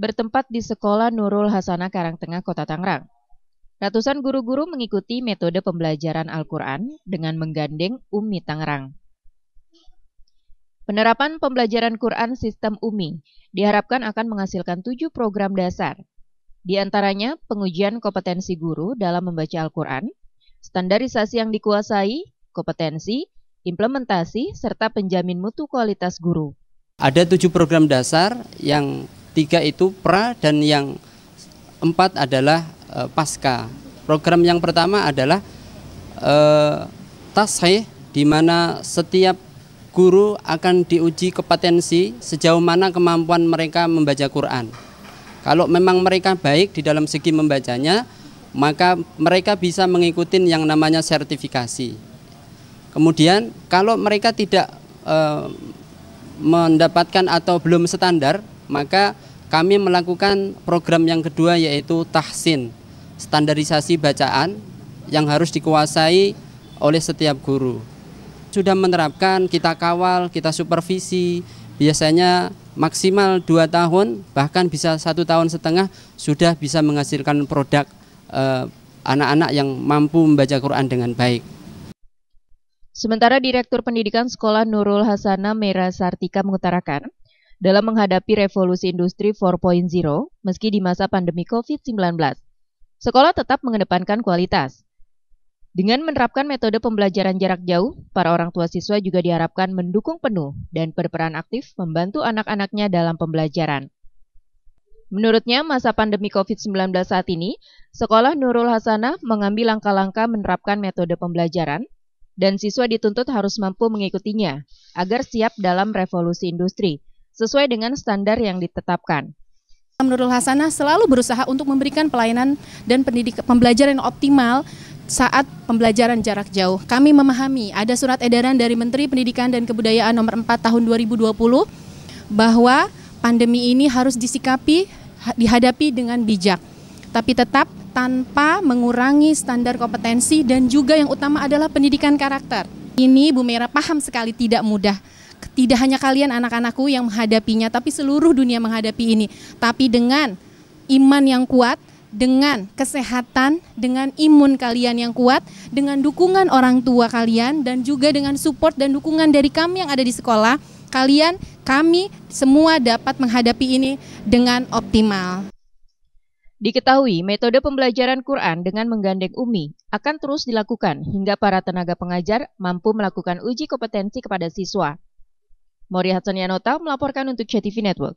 bertempat di Sekolah Nurul Hasanah Karangtengah, Kota Tangerang. Ratusan guru-guru mengikuti metode pembelajaran Al-Quran dengan menggandeng UMI Tangerang. Penerapan pembelajaran Quran sistem UMI diharapkan akan menghasilkan tujuh program dasar, di antaranya pengujian kompetensi guru dalam membaca Al-Quran, standarisasi yang dikuasai, kompetensi, implementasi, serta penjamin mutu kualitas guru. Ada tujuh program dasar yang tiga itu pra dan yang empat adalah e, pasca. Program yang pertama adalah e, eh, tasheh di mana setiap guru akan diuji kompetensi sejauh mana kemampuan mereka membaca Quran. Kalau memang mereka baik di dalam segi membacanya, maka mereka bisa mengikuti yang namanya sertifikasi. Kemudian kalau mereka tidak e, mendapatkan atau belum standar, maka kami melakukan program yang kedua yaitu tahsin, standarisasi bacaan yang harus dikuasai oleh setiap guru. Sudah menerapkan, kita kawal, kita supervisi, biasanya maksimal dua tahun, bahkan bisa satu tahun setengah sudah bisa menghasilkan produk anak eh, anak-anak yang mampu membaca Quran dengan baik. Sementara Direktur Pendidikan Sekolah Nurul Hasana Mera Sartika mengutarakan, dalam menghadapi revolusi industri 4.0 meski di masa pandemi COVID-19. Sekolah tetap mengedepankan kualitas. Dengan menerapkan metode pembelajaran jarak jauh, para orang tua siswa juga diharapkan mendukung penuh dan berperan aktif membantu anak-anaknya dalam pembelajaran. Menurutnya, masa pandemi COVID-19 saat ini, sekolah Nurul Hasanah mengambil langkah-langkah menerapkan metode pembelajaran, dan siswa dituntut harus mampu mengikutinya agar siap dalam revolusi industri, sesuai dengan standar yang ditetapkan. Menurut Hasanah selalu berusaha untuk memberikan pelayanan dan pendidik pembelajaran yang optimal saat pembelajaran jarak jauh. Kami memahami ada surat edaran dari Menteri Pendidikan dan Kebudayaan nomor 4 tahun 2020 bahwa pandemi ini harus disikapi dihadapi dengan bijak tapi tetap tanpa mengurangi standar kompetensi dan juga yang utama adalah pendidikan karakter. Ini Bu Merah paham sekali tidak mudah tidak hanya kalian anak-anakku yang menghadapinya, tapi seluruh dunia menghadapi ini. Tapi dengan iman yang kuat, dengan kesehatan, dengan imun kalian yang kuat, dengan dukungan orang tua kalian, dan juga dengan support dan dukungan dari kami yang ada di sekolah, kalian, kami semua dapat menghadapi ini dengan optimal. Diketahui metode pembelajaran Quran dengan menggandeng UMI akan terus dilakukan hingga para tenaga pengajar mampu melakukan uji kompetensi kepada siswa. Mori Hatson Yanota melaporkan untuk CTV Network.